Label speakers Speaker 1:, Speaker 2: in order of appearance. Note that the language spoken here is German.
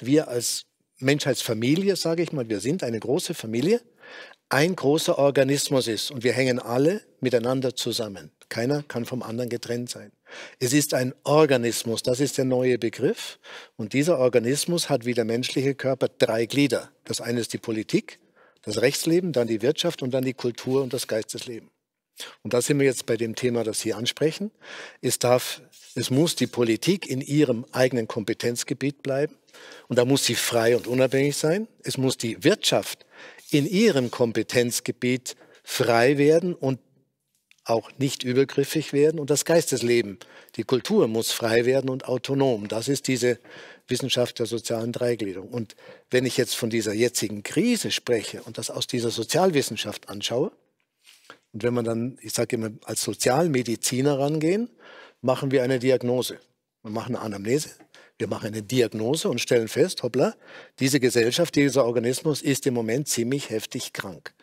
Speaker 1: wir als Menschheitsfamilie, sage ich mal, wir sind eine große Familie, ein großer Organismus ist und wir hängen alle miteinander zusammen. Keiner kann vom anderen getrennt sein. Es ist ein Organismus, das ist der neue Begriff. Und dieser Organismus hat wie der menschliche Körper drei Glieder. Das eine ist die Politik, das Rechtsleben, dann die Wirtschaft und dann die Kultur und das Geistesleben. Und da sind wir jetzt bei dem Thema, das Sie ansprechen. Es darf, es muss die Politik in ihrem eigenen Kompetenzgebiet bleiben. Und da muss sie frei und unabhängig sein. Es muss die Wirtschaft in ihrem Kompetenzgebiet frei werden und auch nicht übergriffig werden und das Geistesleben, die Kultur muss frei werden und autonom. Das ist diese Wissenschaft der sozialen Dreigliederung. Und wenn ich jetzt von dieser jetzigen Krise spreche und das aus dieser Sozialwissenschaft anschaue, und wenn man dann, ich sage immer, als Sozialmediziner rangehen, machen wir eine Diagnose. Wir machen eine Anamnese, wir machen eine Diagnose und stellen fest, hoppla, diese Gesellschaft, dieser Organismus ist im Moment ziemlich heftig krank.